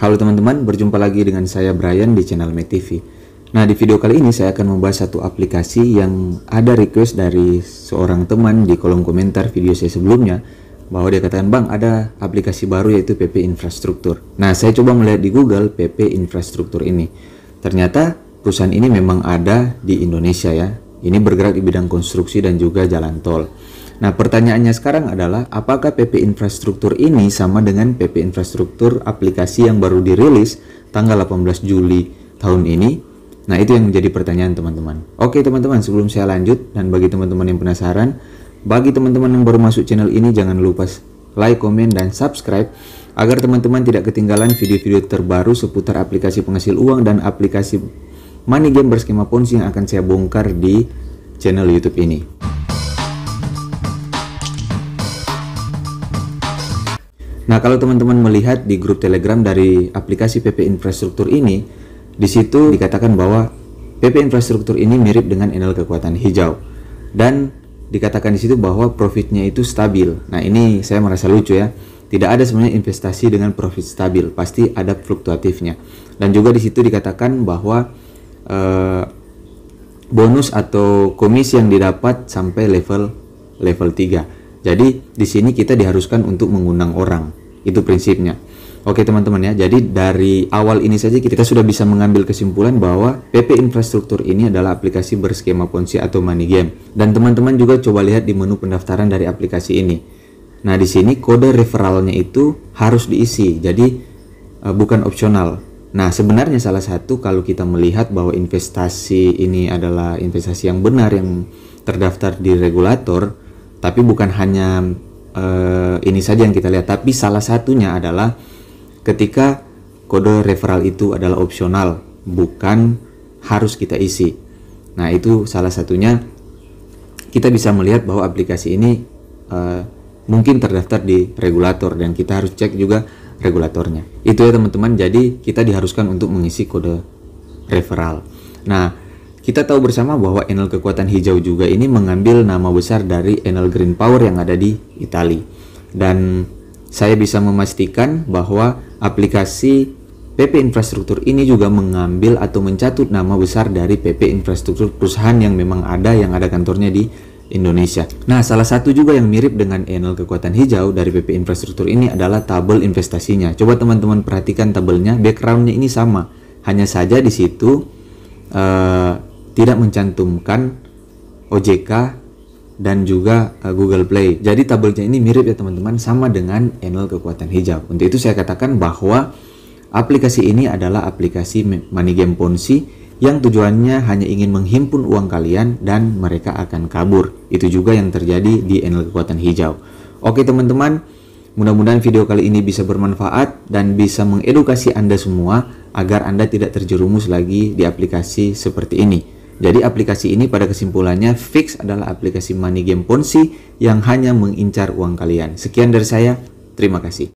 Halo teman-teman, berjumpa lagi dengan saya Brian di channel Mac TV. Nah, di video kali ini saya akan membahas satu aplikasi yang ada request dari seorang teman di kolom komentar video saya sebelumnya bahwa dia katakan, "Bang, ada aplikasi baru yaitu PP Infrastruktur." Nah, saya coba melihat di Google PP Infrastruktur ini. Ternyata perusahaan ini memang ada di Indonesia ya. Ini bergerak di bidang konstruksi dan juga jalan tol. Nah, pertanyaannya sekarang adalah apakah PP infrastruktur ini sama dengan PP infrastruktur aplikasi yang baru dirilis tanggal 18 Juli tahun ini? Nah, itu yang menjadi pertanyaan teman-teman. Oke, teman-teman, sebelum saya lanjut dan bagi teman-teman yang penasaran, bagi teman-teman yang baru masuk channel ini jangan lupa like, komen, dan subscribe agar teman-teman tidak ketinggalan video-video terbaru seputar aplikasi penghasil uang dan aplikasi money game berskema ponzi yang akan saya bongkar di channel YouTube ini. Nah, kalau teman-teman melihat di grup Telegram dari aplikasi PP Infrastruktur ini, di situ dikatakan bahwa PP Infrastruktur ini mirip dengan NL Kekuatan Hijau. Dan dikatakan di situ bahwa profitnya itu stabil. Nah, ini saya merasa lucu ya. Tidak ada sebenarnya investasi dengan profit stabil, pasti ada fluktuatifnya. Dan juga di situ dikatakan bahwa eh, bonus atau komisi yang didapat sampai level level 3. Jadi di sini kita diharuskan untuk mengundang orang. Itu prinsipnya. Oke teman-teman ya, jadi dari awal ini saja kita sudah bisa mengambil kesimpulan bahwa PP Infrastruktur ini adalah aplikasi berskema ponzi atau money game. Dan teman-teman juga coba lihat di menu pendaftaran dari aplikasi ini. Nah di sini kode referralnya itu harus diisi, jadi eh, bukan opsional. Nah sebenarnya salah satu kalau kita melihat bahwa investasi ini adalah investasi yang benar yang terdaftar di regulator, tapi bukan hanya uh, ini saja yang kita lihat, tapi salah satunya adalah ketika kode referral itu adalah opsional, bukan harus kita isi. Nah, itu salah satunya kita bisa melihat bahwa aplikasi ini uh, mungkin terdaftar di regulator dan kita harus cek juga regulatornya. Itu ya teman-teman, jadi kita diharuskan untuk mengisi kode referral. Nah, kita tahu bersama bahwa Enel Kekuatan Hijau juga ini mengambil nama besar dari Enel Green Power yang ada di Italia. Dan saya bisa memastikan bahwa aplikasi PP Infrastruktur ini juga mengambil atau mencatut nama besar dari PP Infrastruktur perusahaan yang memang ada yang ada kantornya di Indonesia. Nah, salah satu juga yang mirip dengan Enel Kekuatan Hijau dari PP Infrastruktur ini adalah tabel investasinya. Coba teman-teman perhatikan tabelnya, backgroundnya ini sama. Hanya saja di situ uh, tidak mencantumkan OJK dan juga uh, Google Play. Jadi tabelnya ini mirip ya teman-teman sama dengan Enel kekuatan hijau. Untuk itu saya katakan bahwa aplikasi ini adalah aplikasi money game ponzi yang tujuannya hanya ingin menghimpun uang kalian dan mereka akan kabur. Itu juga yang terjadi di Enel kekuatan hijau. Oke teman-teman, mudah-mudahan video kali ini bisa bermanfaat dan bisa mengedukasi Anda semua agar Anda tidak terjerumus lagi di aplikasi seperti ini. Jadi aplikasi ini pada kesimpulannya Fix adalah aplikasi money game ponzi yang hanya mengincar uang kalian. Sekian dari saya. Terima kasih.